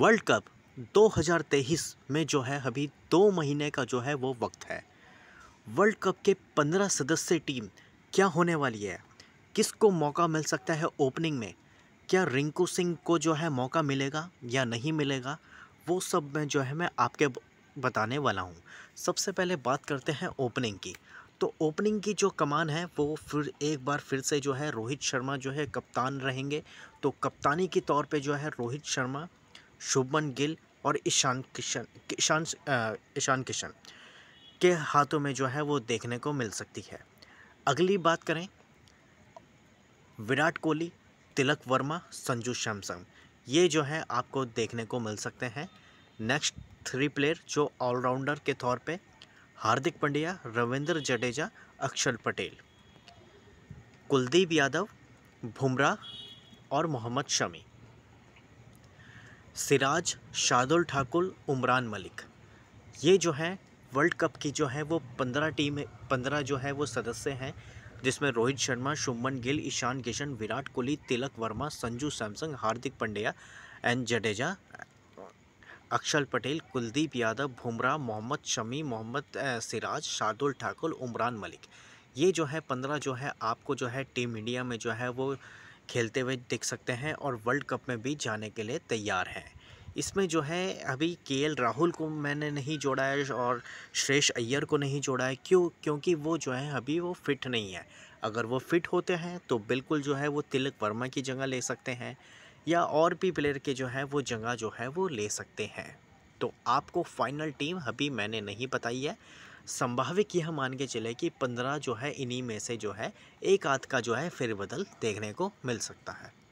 world cup 2023 में जो है अभी दो महीने का जो है वो वक्त है वर्ल्ड कप के 15 सदस्य टीम क्या होने वाली है किसको मौका मिल सकता है ओपनिंग में क्या रिंकू सिंह को जो है मौका मिलेगा या नहीं मिलेगा वो सब मैं जो है मैं आपके बताने वाला हूँ सबसे पहले बात करते हैं ओपनिंग की तो ओपनिंग की जो कमान है वो फिर एक बार फिर से जो है रोहित शर्मा जो है कप्तान रहेंगे तो कप्तानी के तौर पे जो है रोहित शर्मा शुभमन गिल और ईशान किशन किशान ईशान किशन के हाथों में जो है वो देखने को मिल सकती है अगली बात करें विराट कोहली तिलक वर्मा संजू सैमसंग ये जो है आपको देखने को मिल सकते हैं नेक्स्ट थ्री प्लेयर जो ऑलराउंडर के तौर पे हार्दिक पंड्या रविंद्र जडेजा अक्षर पटेल कुलदीप यादव बुमराह और मोहम्मद शमी सिराज शादुल ठाकुर उमरान मलिक ये जो है वर्ल्ड कप की जो है वो पंद्रह टीम पंद्रह जो है वो सदस्य हैं जिसमें रोहित शर्मा शुभमन गिल ईशान किशन विराट कोहली तिलक वर्मा संजू सैमसंग हार्दिक पंड्या एन जडेजा अक्षल पटेल कुलदीप यादव भुमरा मोहम्मद शमी मोहम्मद सिराज शार्दुल ठाकुर उमरान मलिक ये जो है पंद्रह जो है आपको जो है टीम इंडिया में जो है वो खेलते हुए देख सकते हैं और वर्ल्ड कप में भी जाने के लिए तैयार हैं इसमें जो है अभी के राहुल को मैंने नहीं जोड़ा है और श्रेष अय्यर को नहीं जोड़ा है क्यों क्योंकि वो जो है अभी वो फिट नहीं है अगर वो फिट होते हैं तो बिल्कुल जो है वो तिलक वर्मा की जगह ले सकते हैं या और भी प्लेयर के जो है वो जगह जो है वो ले सकते हैं तो आपको फाइनल टीम अभी मैंने नहीं बताई है संभाविक यह मान के चले कि पंद्रह जो है इन्हीं में से जो है एक आध का जो है फिर बदल देखने को मिल सकता है